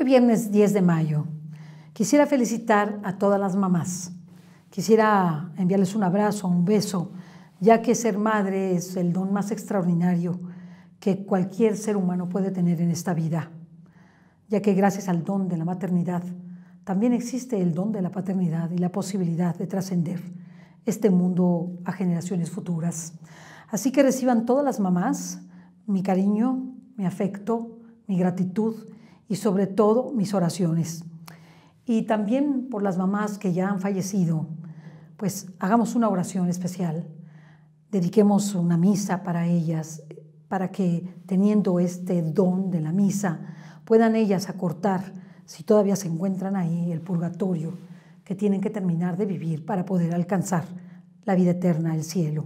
Hoy viernes 10 de mayo. Quisiera felicitar a todas las mamás. Quisiera enviarles un abrazo, un beso, ya que ser madre es el don más extraordinario que cualquier ser humano puede tener en esta vida, ya que gracias al don de la maternidad también existe el don de la paternidad y la posibilidad de trascender este mundo a generaciones futuras. Así que reciban todas las mamás mi cariño, mi afecto, mi gratitud y sobre todo mis oraciones. Y también por las mamás que ya han fallecido, pues hagamos una oración especial, dediquemos una misa para ellas, para que teniendo este don de la misa, puedan ellas acortar, si todavía se encuentran ahí, el purgatorio que tienen que terminar de vivir para poder alcanzar la vida eterna, el cielo.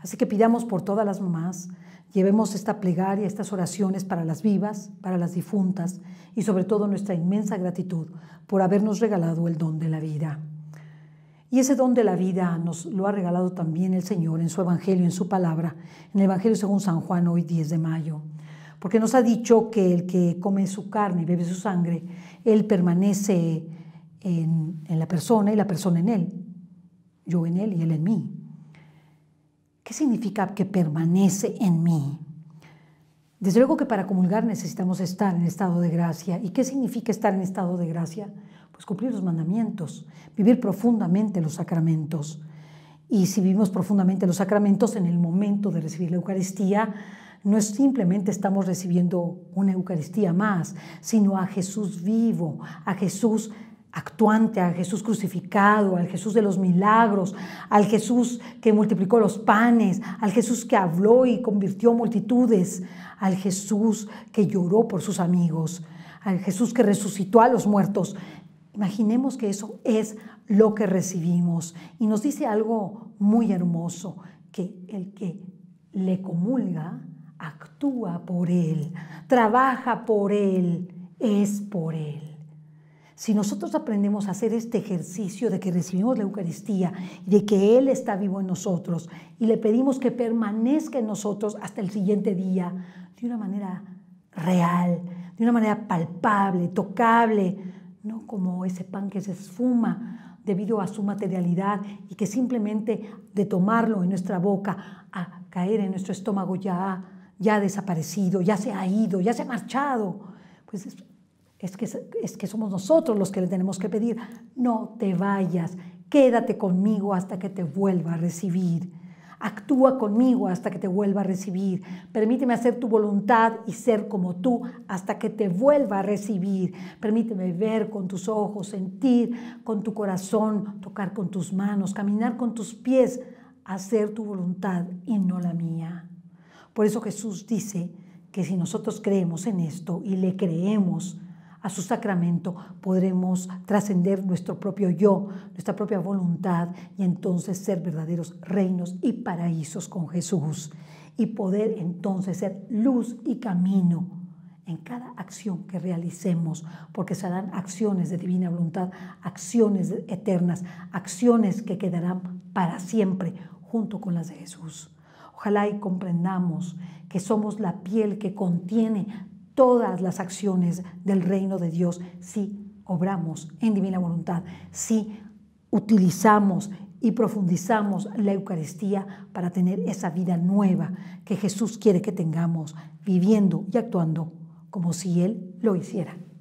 Así que pidamos por todas las mamás, Llevemos esta plegaria, estas oraciones para las vivas, para las difuntas y sobre todo nuestra inmensa gratitud por habernos regalado el don de la vida. Y ese don de la vida nos lo ha regalado también el Señor en su Evangelio, en su palabra, en el Evangelio según San Juan hoy 10 de mayo. Porque nos ha dicho que el que come su carne y bebe su sangre, él permanece en, la persona y la persona en él, yo en él y él en mí. ¿Qué significa que permanece en mí? Desde luego que para comulgar necesitamos estar en estado de gracia. ¿Y qué significa estar en estado de gracia? Pues cumplir los mandamientos, vivir profundamente los sacramentos. Y si vivimos profundamente los sacramentos, en el momento de recibir la Eucaristía, no es simplemente estamos recibiendo una Eucaristía más, sino a Jesús vivo, a Jesús actuante, a Jesús crucificado, al Jesús de los milagros, al Jesús que multiplicó los panes, al Jesús que habló y convirtió multitudes, al Jesús que lloró por sus amigos, al Jesús que resucitó a los muertos. Imaginemos que eso es lo que recibimos y nos dice algo muy hermoso, que el que le comulga actúa por él, trabaja por él, es por él. Si nosotros aprendemos a hacer este ejercicio de que recibimos la Eucaristía y de que Él está vivo en nosotros y le pedimos que permanezca en nosotros hasta el siguiente día, de una manera real, de una manera palpable, tocable, no como ese pan que se esfuma debido a su materialidad y que simplemente de tomarlo en nuestra boca a caer en nuestro estómago ya, ya ha desaparecido, ya se ha ido, ya se ha marchado. Pues es que, es que somos nosotros los que le tenemos que pedir, no te vayas, quédate conmigo hasta que te vuelva a recibir. Actúa conmigo hasta que te vuelva a recibir. Permíteme hacer tu voluntad y ser como tú hasta que te vuelva a recibir. Permíteme ver con tus ojos, sentir con tu corazón, tocar con tus manos, caminar con tus pies, hacer tu voluntad y no la mía. Por eso Jesús dice que si nosotros creemos en esto y le creemos, a su sacramento, podremos trascender nuestro propio yo, nuestra propia voluntad y entonces ser verdaderos reinos y paraísos con Jesús y poder entonces ser luz y camino en cada acción que realicemos, porque serán acciones de divina voluntad, acciones eternas, acciones que quedarán para siempre junto con las de Jesús. Ojalá y comprendamos que somos la piel que contiene todas las acciones del reino de Dios si obramos en divina voluntad, si utilizamos y profundizamos la Eucaristía para tener esa vida nueva que Jesús quiere que tengamos, viviendo y actuando como si Él lo hiciera.